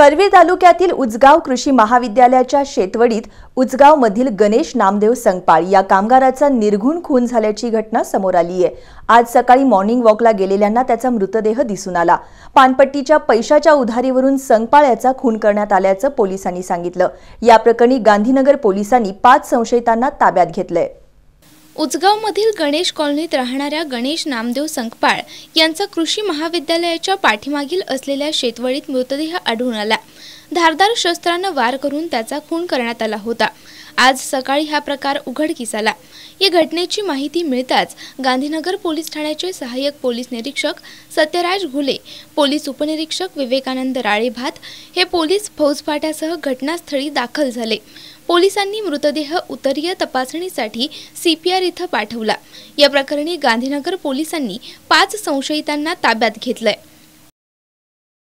करवीर तालुक्यातील उजगाव कृषी महाविद्यालयाच्या शेतवडीत मधील गणेश नामदेव संगपाळ या कामगाराचा निर्घुण खून झाल्याची घटना समोर आली आहे आज सकाळी मॉर्निंग वॉकला गेलेल्यांना त्याचा मृतदेह दिसून आला पानपट्टीच्या पैशाच्या उधारीवरून संगपाळ याचा खून करण्यात आल्याचं पोलिसांनी सांगितलं या प्रकरणी गांधीनगर पोलिसांनी पाच संशयितांना ताब्यात घेतलंय मधिल गणेश कॉलनीत राहणाऱ्या गणेश नामदेव संकपाळ यांचा कृषी महाविद्यालयाच्या पाठीमागील असलेल्या शेतवळीत मृतदेह आढळून आला धारदार शस्त्रानं वार करून त्याचा खून करण्यात आला होता आज सकाळी हा प्रकार उघडकीस आला या घटनेची माहिती मिळताच गांधीनगर पोलीस ठाण्याचे सहाय्यक पोलीस निरीक्षक सत्यराज घुले पोलीस उपनिरीक्षक विवेकानंद राळेभात हे पोलीस फौजफाट्यासह घटनास्थळी दाखल झाले पोलिसांनी मृतदेह उतरीय तपासणीसाठी सीपीआर इथं पाठवला या प्रकरणी गांधीनगर पोलिसांनी पाच संशयितांना ताब्यात घेतलंय